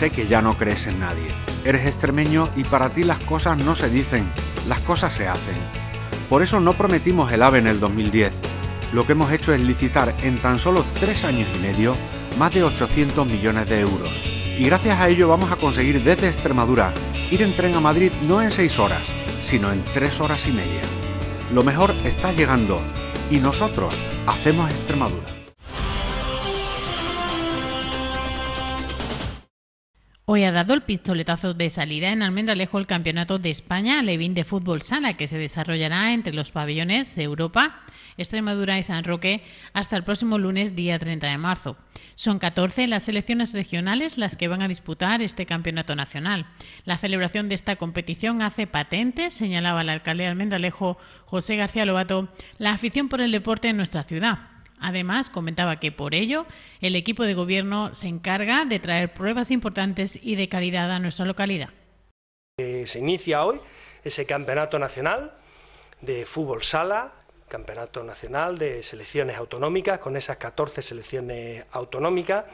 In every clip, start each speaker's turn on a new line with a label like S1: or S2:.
S1: sé que ya no crees en nadie. Eres extremeño y para ti las cosas no se dicen, las cosas se hacen. Por eso no prometimos el AVE en el 2010. Lo que hemos hecho es licitar en tan solo tres años y medio más de 800 millones de euros. Y gracias a ello vamos a conseguir desde Extremadura ir en tren a Madrid no en seis horas, sino en tres horas y media. Lo mejor está llegando y nosotros hacemos Extremadura.
S2: Hoy ha dado el pistoletazo de salida en Almendralejo el Campeonato de España Levín de Fútbol Sala, que se desarrollará entre los pabellones de Europa, Extremadura y San Roque hasta el próximo lunes, día 30 de marzo. Son 14 las selecciones regionales las que van a disputar este campeonato nacional. La celebración de esta competición hace patente, señalaba el alcalde de Almendralejo, José García Lobato, la afición por el deporte en nuestra ciudad. Además, comentaba que por ello el equipo de gobierno se encarga de traer pruebas importantes y de calidad a nuestra localidad.
S3: Eh, se inicia hoy ese campeonato nacional de fútbol sala, campeonato nacional de selecciones autonómicas, con esas 14 selecciones autonómicas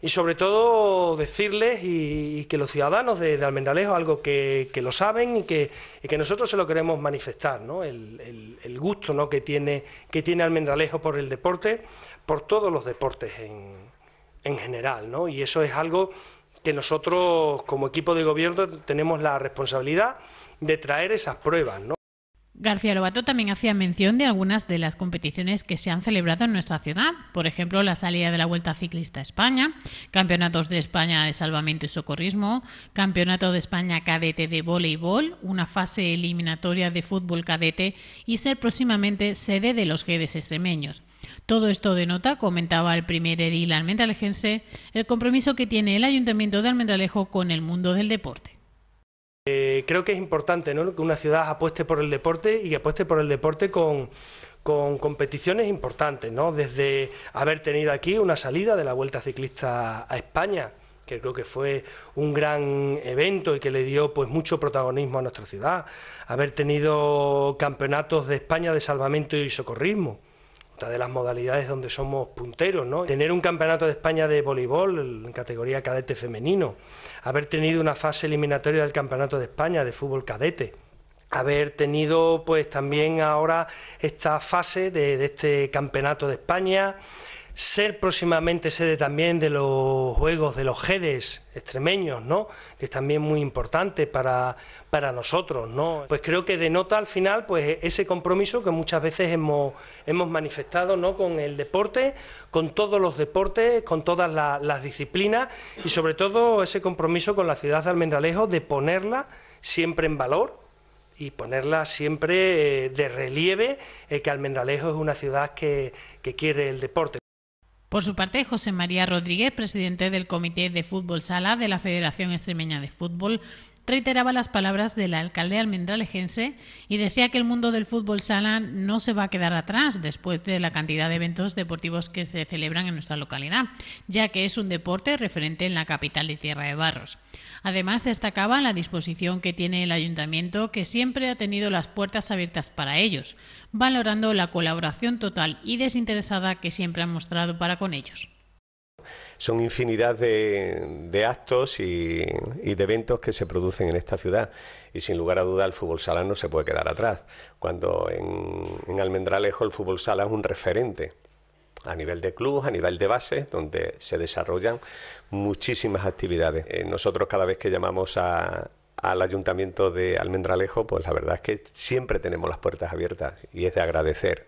S3: y sobre todo decirles y, que los ciudadanos de, Almendralejo algo que, lo saben y que, que nosotros se lo queremos manifestar, ¿no? el, gusto que, tiene, que tiene Almendralejo por el deporte, por todos los deportes en, general, ¿no? y eso es algo que nosotros como equipo de gobierno tenemos la responsabilidad de traer esas
S2: pruebas. García Lobato también hacía mención de algunas de las competiciones que se han celebrado en nuestra ciudad, por ejemplo, la salida de la Vuelta Ciclista a España, Campeonatos de España de Salvamento y Socorrismo, Campeonato de España Cadete de Voleibol, una fase eliminatoria de fútbol cadete y ser próximamente sede de los GEDES extremeños. Todo esto denota, comentaba el primer edil almendralejense, el compromiso que tiene el Ayuntamiento de Almendralejo con el mundo del deporte
S3: creo que es importante ¿no? que una ciudad apueste por el deporte y que apueste por el deporte con, competiciones importantes, ¿no? desde haber tenido aquí una salida de la Vuelta Ciclista a España que creo que fue un gran evento y que le dio pues mucho protagonismo a nuestra ciudad, haber tenido campeonatos de España de salvamento y socorrismo, de las modalidades donde somos punteros, ¿no? Tener un campeonato de España de voleibol en categoría cadete femenino, haber tenido una fase eliminatoria del campeonato de España de fútbol cadete haber tenido pues también ahora esta fase de, este campeonato de España ser próximamente sede también de los juegos de los Jedes extremeños, Que es también muy importante para, para nosotros, ¿no? Pues creo que denota al final pues ese compromiso que muchas veces hemos, hemos manifestado, ¿no? Con el deporte, con todos los deportes, con todas las disciplinas y sobre todo ese compromiso con la ciudad de Almendralejo de ponerla siempre en valor y ponerla siempre eh, de relieve eh, que Almendralejo es una ciudad que, que quiere el deporte.
S2: Por su parte, José María Rodríguez, presidente del Comité de Fútbol Sala de la Federación Extremeña de Fútbol, reiteraba las palabras de la alcalde almendralejense y decía que el mundo del fútbol sala no se va a quedar atrás después de la cantidad de eventos deportivos que se celebran en nuestra localidad, ya que es un deporte referente en la capital de Tierra de Barros. Además, destacaba la disposición que tiene el ayuntamiento, que siempre ha tenido las puertas abiertas para ellos, valorando la colaboración total y desinteresada que siempre han mostrado para con ellos
S4: son infinidad de, actos y, de eventos que se producen en esta ciudad. Y sin lugar a duda el fútbol sala no se puede quedar atrás. Cuando en, en Almendralejo el fútbol sala es un referente a nivel de club, a nivel de base, donde se desarrollan muchísimas actividades. Eh, nosotros cada vez que llamamos al ayuntamiento de Almendralejo, pues la verdad es que siempre tenemos las puertas abiertas y es de agradecer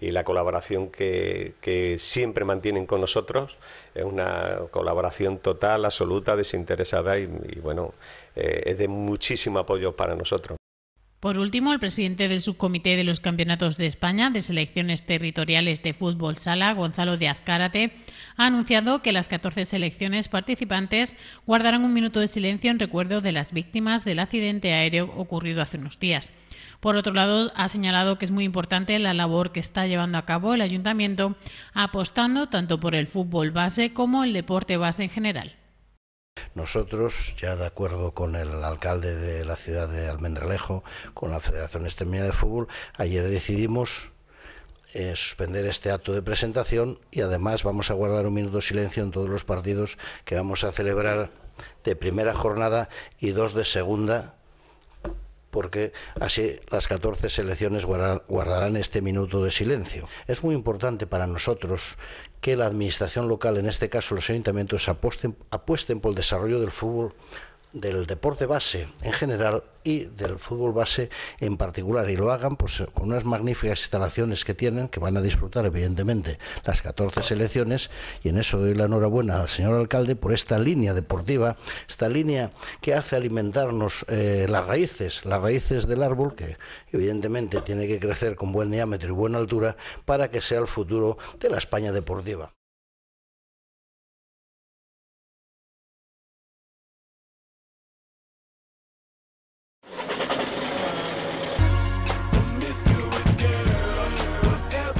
S4: y la colaboración que, siempre mantienen con nosotros es una colaboración total, absoluta, desinteresada y, bueno, eh, es de muchísimo apoyo para nosotros.
S2: Por último, el presidente del subcomité de los Campeonatos de España de Selecciones Territoriales de Fútbol Sala, Gonzalo de Azcárate, ha anunciado que las 14 selecciones participantes guardarán un minuto de silencio en recuerdo de las víctimas del accidente aéreo ocurrido hace unos días. Por otro lado, ha señalado que es muy importante la labor que está llevando a cabo el ayuntamiento, apostando tanto por el fútbol base como el deporte base en general.
S1: Nosotros, ya de acuerdo con el alcalde de la ciudad de Almendralejo, con la Federación Extremeña de Fútbol, ayer decidimos eh, suspender este acto de presentación y además vamos a guardar un minuto de silencio en todos los partidos que vamos a celebrar de primera jornada y dos de segunda porque así las 14 selecciones guardarán este minuto de silencio. Es muy importante para nosotros que la administración local, en este caso los ayuntamientos, apuesten, por el desarrollo del fútbol del deporte base en general y del fútbol base en particular y lo hagan pues con unas magníficas instalaciones que tienen que van a disfrutar evidentemente las 14 selecciones y en eso doy la enhorabuena al señor alcalde por esta línea deportiva esta línea que hace alimentarnos eh, las raíces las raíces del árbol que evidentemente tiene que crecer con buen diámetro y buena altura para que sea el futuro de la España deportiva